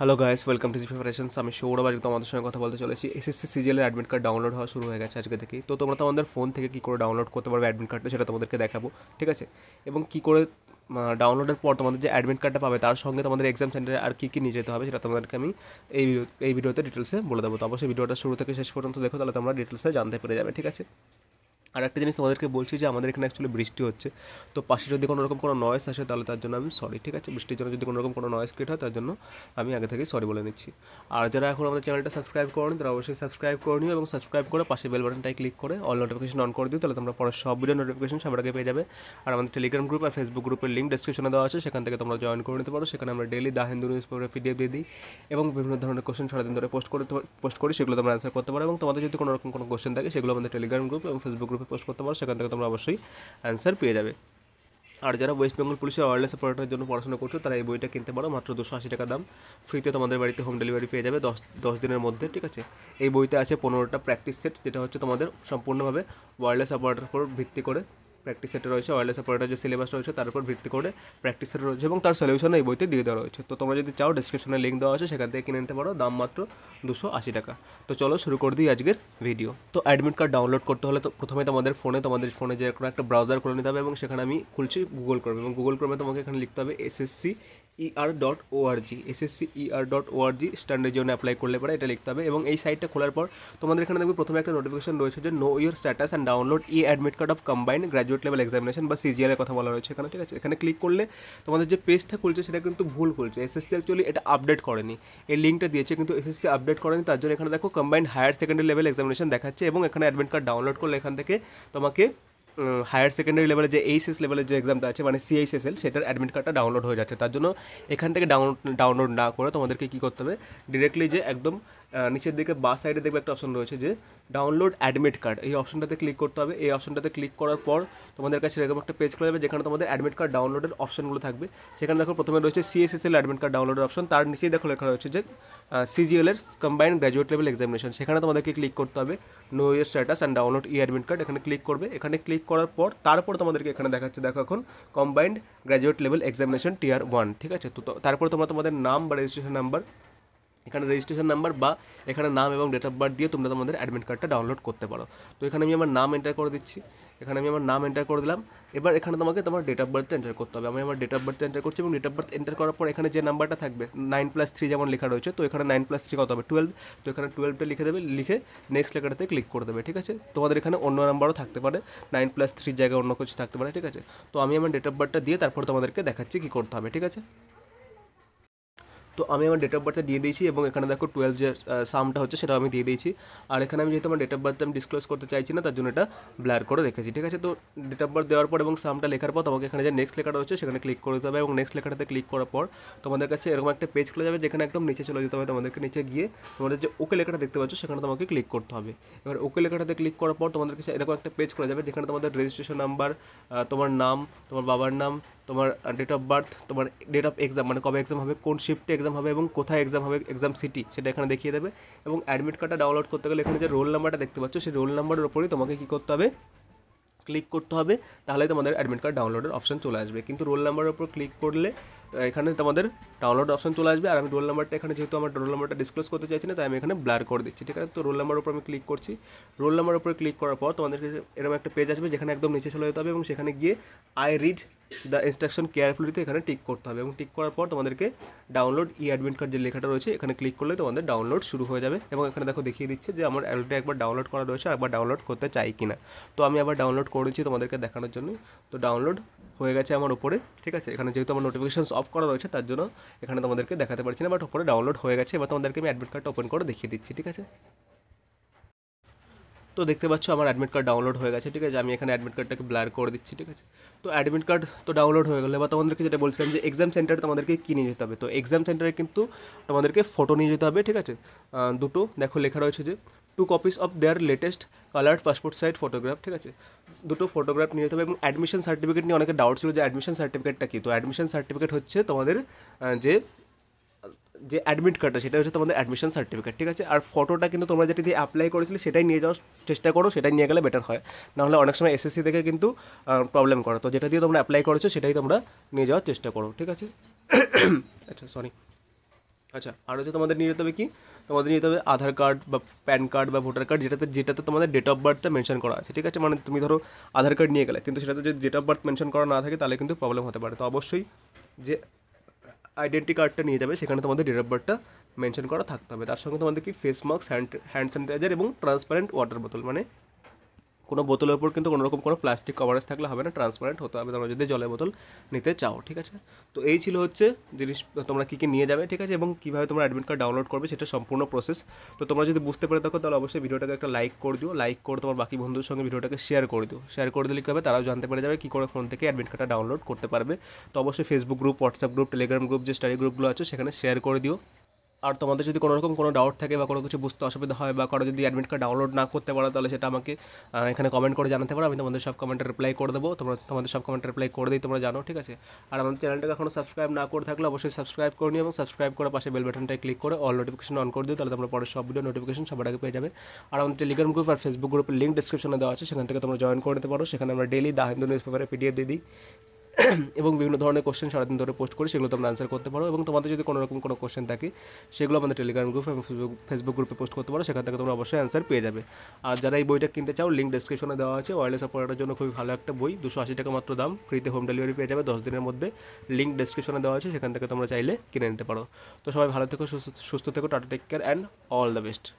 hello guys welcome to preparation আমি সৌরভ আজকে তোমাদের সঙ্গে কথা বলতে চলেছি এসএসসি সিজিএলের অ্যাডমিট কার্ড ডাউনলোড হওয়া শুরু হয়ে গেছে আজকে থেকে তো তোমরা তোমাদের ফোন থেকে কী করে ডাউনলোড করতে পারবে অ্যাডমিট কার্ডটা সেটা তোমাদেরকে দেখাবো ঠিক আছে এবং কী করে ডাউনলোডের পর তোমাদের যে অ্যাডমিট কার্ডটা পাবে তার সঙ্গে তোমাদের এক্সাম সেন্টারে আর কী কী নিয়ে যেতে হবে সেটা তোমাদেরকে আমি এই এই ভিডিওতে ডিটেলসে বলে দেবো তো অবশ্যই ভিডিওটা শুরু থেকে শেষ পর্যন্ত দেখো তাহলে তোমরা ডিটেলসে জানতে পেরে যাবে ঠিক আছে আর একটা জিনিস তোমাদেরকে বলছি যে আমাদের এখানে অ্যাকচুয়ালি বৃষ্টি হচ্ছে তো পাশে যদি কোনো রকম কোনো নয়েস আসে তাহলে তার জন্য আমি সরি ঠিক আছে বৃষ্টির জন্য যদি কোনো রকম কোনো নয়েস ক্রিয়েট হয় তার জন্য আমি আগে থেকেই সরি বলে নিচ্ছি আর যারা এখন আমাদের চ্যানেলটা সাবস্ক্রাইব করেন তারা অবশ্যই সাবস্ক্রাইব করে নিও এবং সাবস্ক্রাইব করে পাশে বেল বাটনটাই ক্লিক করে অল নোটিফিকেশন অন করে দিও তাহলে তোমরা পরে সব ভিডিও নোটিফিকেশন সব আগে পেয়ে যাবে আর আমাদের টেলিগ্রাম গ্রুপ আর ফেসবুক গ্রুপের লিঙ্ক ডিসক্রিপশনে দেওয়া আছে সেখান থেকে তোমরা জয়েন করে নিতে পারো সেখানে আমরা ডেলি দা হিন্দু নিউজ পেপারে পিডিএফ দিয়ে দিই এবং বিভিন্ন ধরনের কোশ্চেন সারাদিন ধরে পোস্ট করে পোস্ট করি সেগুলো তোমরা অ্যান্সার করতে পারো এবং তোমাদের যদি কোনো রকম কোনো কোশ্চেন থাকে সেগুলো আমাদের টেলিগ্রাম গ্রুপ এবং ফেসবুক গ্রুপ গ্রুপে পোস্ট করতে পারো সেখান থেকে তোমরা অবশ্যই অ্যান্সার পেয়ে যাবে আর যারা ওয়েস্ট বেঙ্গল পুলিশের ওয়ারলেস অপারেটারের জন্য পড়াশোনা করছো তারা এই বইটা কিনতে পারো মাত্র দুশো আশি টাকা দাম ফ্রিতে তোমাদের বাড়িতে হোম ডেলিভারি পেয়ে যাবে দশ দশ দিনের মধ্যে ঠিক আছে এই বইতে আছে পনেরোটা প্র্যাকটিস সেট যেটা হচ্ছে তোমাদের সম্পূর্ণভাবে ওয়ারলেস অপারেটার উপর ভিত্তি করে প্র্যাকটিস সেটে রয়েছে ওয়ারলেস অপারেটার যে সিলেবাস রয়েছে তার উপর ভিত্তি করে প্র্যাকটিস সেটে রয়েছে এবং তার সলিউশন এই বইতে দিয়ে দেওয়া রয়েছে তো তোমরা যদি চাও ডিসক্রিপশনে লিঙ্ক দেওয়া আছে সেখান থেকে কিনে নিতে পারো দাম মাত্র দুশো আশি টাকা তো চলো শুরু করে দিই আজকের ভিডিও তো অ্যাডমিট কার্ড ডাউনলোড করতে হলে তো প্রথমে তোমাদের ফোনে তোমাদের ফোনে যে কোনো একটা ব্রাউজার করে নিতে হবে এবং সেখানে আমি খুলছি গুগল ক্রোম এবং গুগল ক্রোমে তোমাকে এখানে লিখতে হবে SSC ER dot ORG SSC ER dot ORG স্ট্যান্ডের জন্য অ্যাপ্লাই করলে পরে এটা লিখতে হবে এবং এই সাইটটা খোলার পর তোমাদের এখানে দেখবে প্রথমে একটা নোটিফিকেশন রয়েছে যে know your status and download e admit card of combine graduate level examination বা সিজিআর কথা বলা রয়েছে এখানে ঠিক আছে এখানে ক্লিক করলে তোমাদের যে পেজটা খুলছে সেটা কিন্তু ভুল খুলছে এসএসসি অ্যাকচুয়ালি এটা আপডেট করেনি এই লিঙ্কটা দিয়েছে কিন্তু এসএসসি আপডেট করেনি তার জন্য এখানে দেখো combined higher secondary level examination দেখাচ্ছে এবং এখানে অ্যাডমিট কার্ড ডাউনলোড করলে এখান থেকে তোমাকে হায়ার সেকেন্ডারি লেভেলে যে এইচএস লেভেলের যে এক্সামটা আছে মানে এস এল সেটার অ্যাডমিট কার্ডটা ডাউনলোড হয়ে যাচ্ছে তার জন্য এখান থেকে ডাউনলোড ডাউনলোড না করে তোমাদেরকে কী করতে হবে ডিরেক্টলি যে একদম নিচের দিকে বা সাইডে দেখবে একটা অপশন রয়েছে যে ডাউনলোড অ্যাডমিট কার্ড এই অপশনটাতে ক্লিক করতে হবে এই অপশনটাতে ক্লিক করার পর তোমাদের কাছে এরকম একটা পেজ খোলা যাবে যেখানে তোমাদের অ্যাডমিট কার্ড ডাউনলোডের অপশনগুলো থাকবে সেখানে দেখো প্রথমে রয়েছে সিএসএসএল অ্যাডমিট কার্ড ডাউনলোডের অপশন তার নিচেই দেখো লেখা রয়েছে যে সিজিএলের কম্বাইন্ড গ্র্যাজুয়েট লেভেল এক্সামিনেশন সেখানে তোমাদেরকে ক্লিক করতে হবে know your status and download e admit card এখানে ক্লিক করবে এখানে ক্লিক করার পর তারপর তোমাদেরকে এখানে দেখাচ্ছে দেখো এখন combined graduate level examination tier one ঠিক আছে তো তারপর তোমরা তোমাদের নাম বা রেজিস্ট্রেশন নাম্বার এখানে রেজিস্ট্রেশন নাম্বার বা এখানে নাম এবং ডেট অফ বার্থ দিয়ে তোমরা তোমাদের অ্যাডমিট কার্ডটা ডাউনলোড করতে পারো তো এখানে আমি আমার নাম এন্টার করে দিচ্ছি এখানে আমি আমার নাম এন্টার করে দিলাম এবার এখানে তোমাকে তোমার ডেট অফ বার্থটা এন্টার করতে হবে আমি আমার ডেট অফ বার্থ এন্টার করছি এবং ডেট অফ বার্থ এন্টার করার পর এখানে যে নাম্বারটা থাকবে নাইন প্লাস থ্রি যেমন লেখা রয়েছে তো এখানে নাইন প্লাস থ্রি কত হবে টুয়েলভ তো এখানে টুয়েলভটা লিখে দেবে লিখে নেক্সট লেখাটাতে ক্লিক করে দেবে ঠিক আছে তোমাদের এখানে অন্য নাম্বারও থাকতে পারে নাইন প্লাস থ্রির জায়গায় অন্য কিছু থাকতে পারে ঠিক আছে তো আমি আমার ডেট অফ বার্থটা দিয়ে তারপর তোমাদেরকে দেখাচ্ছি কী করতে হবে ঠিক আছে তো আমি আমার ডেট অফ বার্থটা দিয়ে দিয়েছি এবং এখানে দেখো টুয়েলভ যে সামটা হচ্ছে সেটা আমি দিয়ে দিয়েছি আর এখানে আমি যেহেতু আমার ডেট অফ বার্থ আমি ডিসক্লোজ করতে চাইছি না তার জন্য এটা ব্লার করে রেখেছি ঠিক আছে তো ডেট অফ বার্থ দেওয়ার পর এবং সামটা লেখার পর তোমাকে এখানে যে নেক্সট লেখাটা হচ্ছে সেখানে ক্লিক করে দিতে হবে এবং নেক্সট লেখাটাতে ক্লিক করার পর তোমাদের কাছে এরকম একটা পেজ খুলে যাবে যেখানে একদম নিচে চলে যেতে হবে তোমাদেরকে নিচে গিয়ে তোমাদের যে ওকে লেখাটা দেখতে পাচ্ছ সেখানে তোমাকে ক্লিক করতে হবে এবার ওকে লেখাটাতে ক্লিক করার পর তোমাদের কাছে এরকম একটা পেজ খুলে যাবে যেখানে তোমাদের রেজিস্ট্রেশন নাম্বার তোমার নাম তোমার বাবার নাম তোমার ডেট অফ বার্থ তোমার ডেট অফ এক্সাম মানে কবে এক্সাম হবে কোন শিফটে এক্সাম হবে এবং কোথায় এক্সাম হবে এক্সাম সিটি সেটা এখানে দেখিয়ে দেবে এবং অ্যাডমিট কার্ডটা ডাউনলোড করতে গেলে এখানে যে রোল নাম্বারটা দেখতে পাচ্ছ সেই রোল নাম্বারের ওপরেই তোমাকে কী করতে হবে ক্লিক করতে হবে তাহলে তোমাদের অ্যাডমিট কার্ড ডাউনলোডের অপশান চলে আসবে কিন্তু রোল নাম্বারের ওপর ক্লিক করলে এখানে তোমাদের ডাউনলোড অপশান চলে আসবে আর আমি রোল নাম্বারটা এখানে যেহেতু আমার রোল নাম্বারটা ডিসক্লোজ করতে চাইছি না তাই আমি এখানে ব্লার করে দিচ্ছি ঠিক আছে তো রোল নাম্বারের উপর আমি ক্লিক করছি রোল নাম্বার উপর ক্লিক করার পর তোমাদের এরকম একটা পেজ আসবে যেখানে একদম নিচে চলে যেতে হবে এবং সেখানে গিয়ে আই রিড দ্য ইনস্ট্রাকশন কেয়ারফুলিতে এখানে টিক করতে হবে এবং টিক করার পর তোমাদেরকে ডাউনলোড ই অ্যাডমিট কার্ড যে লেখাটা রয়েছে এখানে ক্লিক করলে তোমাদের ডাউনলোড শুরু হয়ে যাবে এবং এখানে দেখো দেখিয়ে দিচ্ছে যে আমার অলরেডি একবার ডাউনলোড করা রয়েছে একবার ডাউনলোড করতে চাই কিনা তো আমি আবার ডাউনলোড করেছি তোমাদেরকে দেখানোর জন্য তো ডাউনলোড হয়ে গেছে আমার ওপরে ঠিক আছে এখানে যেহেতু আমার নোটিফিকেশানস অফ করা রয়েছে তার জন্য এখানে তোমাদেরকে দেখাতে পারছি না বাট উপরে ডাউনলোড হয়ে গেছে এবার তোমাদেরকে আমি অ্যাডমিট কার্ডটা ওপেন করে দেখিয়ে দিচ্ছি ঠিক আছে তো দেখতে পাচ্ছ আমার অ্যাডমিট কার্ড ডাউনলোড হয়ে গেছে ঠিক আছে আমি এখানে অ্যাডমিট কার্ডটাকে ব্লার করে দিচ্ছি ঠিক আছে তো অ্যাডমিট কার্ড তো ডাউনলোড হয়ে গেলে বা তোমাদেরকে যেটা বলছিলাম যে এক্সাম সেন্টারে তোমাদেরকে কিনে যেতে হবে তো এক্সাম সেন্টারে কিন্তু তোমাদেরকে ফটো নিয়ে যেতে হবে ঠিক আছে দুটো দেখো লেখা রয়েছে যে two copies of their latest coloured passport size photograph ঠিক আছে দুটো ফটোগ্রাফ নিয়ে যেতে হবে এবং অ্যাডমিশন সার্টিফিকেট নিয়ে অনেকে ডাউট ছিল যে অ্যাডমিশন সার্টিফিকেটটা কী তো অ্যাডমিশন সার্টিফিকেট হচ্ছে তোমাদের যে যে অ্যাডমিট কার্ডটা সেটা হচ্ছে তোমাদের অ্যাডমিশন সার্টিফিকেট ঠিক আছে আর ফটোটা কিন্তু তোমরা যেটা দিয়ে অ্যাপ্লাই করেছিলে সেটাই নিয়ে যাওয়ার চেষ্টা করো সেটাই নিয়ে গেলে বেটার হয় নাহলে অনেক সময় এসএসসি থেকে কিন্তু প্রবলেম করো তো যেটা দিয়ে তোমরা অ্যাপ্লাই করেছো সেটাই তোমরা নিয়ে যাওয়ার চেষ্টা করো ঠিক আছে আচ্ছা সরি আচ্ছা আর হচ্ছে তোমাদের নিয়ে যেতে হবে কি তোমাদের নিয়ে যেতে হবে আধার কার্ড বা প্যান কার্ড বা ভোটার কার্ড যেটাতে যেটাতে তোমাদের ডেট অফ বার্থটা মেনশন করা আছে ঠিক আছে মানে তুমি ধরো আধার কার্ড নিয়ে গেলে কিন্তু সেটাতে যদি ডেট অফ বার্থ মেনশন করা না থাকে তাহলে কিন্তু প্রবলেম হতে পারে তো অবশ্যই যে আইডেন্টি কার্ডটা নিয়ে যাবে সেখানে তোমাদের ডেট অফ বার্থটা মেনশন করা থাকতে হবে তার সঙ্গে তোমাদের কি face mask hand hand sanitiser এবং ট্রান্সপারেন্ট ওয়াটার বোতল মানে কোনো বোতলের উপর কিন্তু কোনো রকম কোনো প্লাস্টিক কভারেজ থাকলে হবে না ট্রান্সপারেন্ট হতে হবে তোমরা যদি জলের বোতল নিতে চাও ঠিক আছে তো এই ছিল হচ্ছে জিনিস তোমরা কী কী নিয়ে যাবে ঠিক আছে এবং কীভাবে তোমরা অ্যাডমিট কার্ড ডাউনলোড করবে সেটা সম্পূর্ণ প্রসেস তো তোমরা যদি বুঝতে পারে থাকো তাহলে অবশ্যই ভিডিওটাকে একটা লাইক করে দিও লাইক করে তোমার বাকি বন্ধুদের সঙ্গে ভিডিওটাকে শেয়ার করে দিও শেয়ার করে দিলে কী হবে তারাও জানতে পেরে যাবে কী করে ফোন থেকে অ্যাডমিট কার্ডটা ডাউনলোড করতে পারবে তো অবশ্যই Facebook group WhatsApp group Telegram group যে স্টাডি গ্রুপগুলো আছে সেখানে শেয়ার করে দিও আর তোমাদের যদি কোনো রকম কোনো ডাউট থাকে বা কোনো কিছু বুঝতে অসুবিধা হয় বা কারো যদি অ্যাডমিট কার্ড ডাউনলোড না করতে পারো তাহলে সেটা আমাকে এখানে কমেন্ট করে জানাতে পারো আমি তোমাদের সব কমেন্টে রিপ্লাই করে দেবো তোমরা তোমাদের সব কমেন্ট রিপ্লাই করে দিই তোমরা জানো ঠিক আছে আর আমাদের চ্যানেলটাকে এখনও সাবস্ক্রাইব না করে থাকলে অবশ্যই সাবস্ক্রাইব করে নিও এবং সাবস্ক্রাইব করে পাশে বেল বাটনটায় ক্লিক করে অল নোটিফিকেশন অন করে দিও তাহলে তোমরা পরে সব ভিডিও নোটিফিকেশন সবার আগে পেয়ে যাবে আর আমাদের টেলিগ্রাম গ্রুপ আর ফেসবুক গ্রুপের লিঙ্ক ডিসক্রিপশনে দেওয়া আছে সেখান থেকে তোমরা জয়েন করে নিতে পারো সেখানে আমরা ডেলি দা হিন্দু নিউজ পেপারে পিডিএফ দিয়ে দিই এবং বিভিন্ন ধরনের কোশ্চেন সারাদিন ধরে পোস্ট করি সেগুলো তোমরা অ্যান্সার করতে পারো এবং তোমাদের যদি কোনো রকম কোনো কোশ্চেন থাকে সেগুলো আমাদের টেলিগ্রাম গ্রুপ এবং ফেসবুক ফেসবুক গ্রুপে পোস্ট করতে পারো সেখান থেকে তোমরা অবশ্যই অ্যান্সার পেয়ে যাবে আর যারা এই বইটা কিনতে চাও লিঙ্ক ডিসক্রিপশনে দেওয়া আছে ওয়ারলেস অপারেটার জন্য খুবই ভালো একটা বই দুশো আশি টাকা মাত্র দাম ফ্রিতে হোম ডেলিভারি পেয়ে যাবে দশ দিনের মধ্যে লিঙ্ক ডিসক্রিপশনে দেওয়া আছে সেখান থেকে তোমরা চাইলে কিনে নিতে পারো তো সবাই ভালো থেকো সুস্থ থেকো tata take care and all the best